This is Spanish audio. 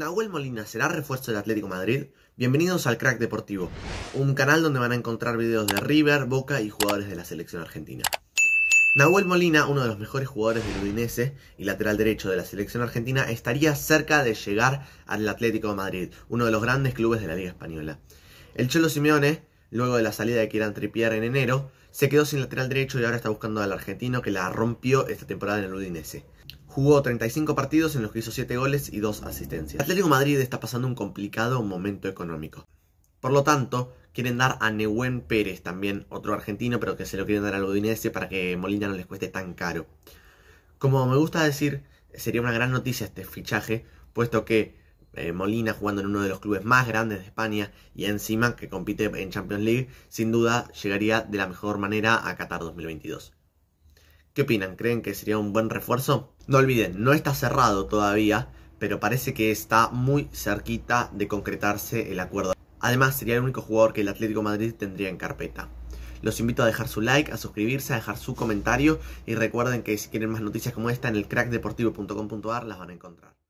Nahuel Molina será refuerzo del Atlético Madrid. Bienvenidos al Crack Deportivo, un canal donde van a encontrar videos de River, Boca y jugadores de la selección argentina. Nahuel Molina, uno de los mejores jugadores del Udinese y lateral derecho de la selección argentina, estaría cerca de llegar al Atlético Madrid, uno de los grandes clubes de la Liga Española. El Cholo Simeone, luego de la salida de Kieran Trippier en enero, se quedó sin lateral derecho y ahora está buscando al argentino que la rompió esta temporada en el Udinese. Jugó 35 partidos en los que hizo 7 goles y 2 asistencias. Atlético Madrid está pasando un complicado momento económico. Por lo tanto, quieren dar a Nehuen Pérez, también otro argentino, pero que se lo quieren dar al Udinese para que Molina no les cueste tan caro. Como me gusta decir, sería una gran noticia este fichaje, puesto que eh, Molina jugando en uno de los clubes más grandes de España y encima que compite en Champions League, sin duda llegaría de la mejor manera a Qatar 2022. ¿Qué opinan? ¿Creen que sería un buen refuerzo? No olviden, no está cerrado todavía, pero parece que está muy cerquita de concretarse el acuerdo. Además, sería el único jugador que el Atlético Madrid tendría en carpeta. Los invito a dejar su like, a suscribirse, a dejar su comentario y recuerden que si quieren más noticias como esta en el crackdeportivo.com.ar las van a encontrar.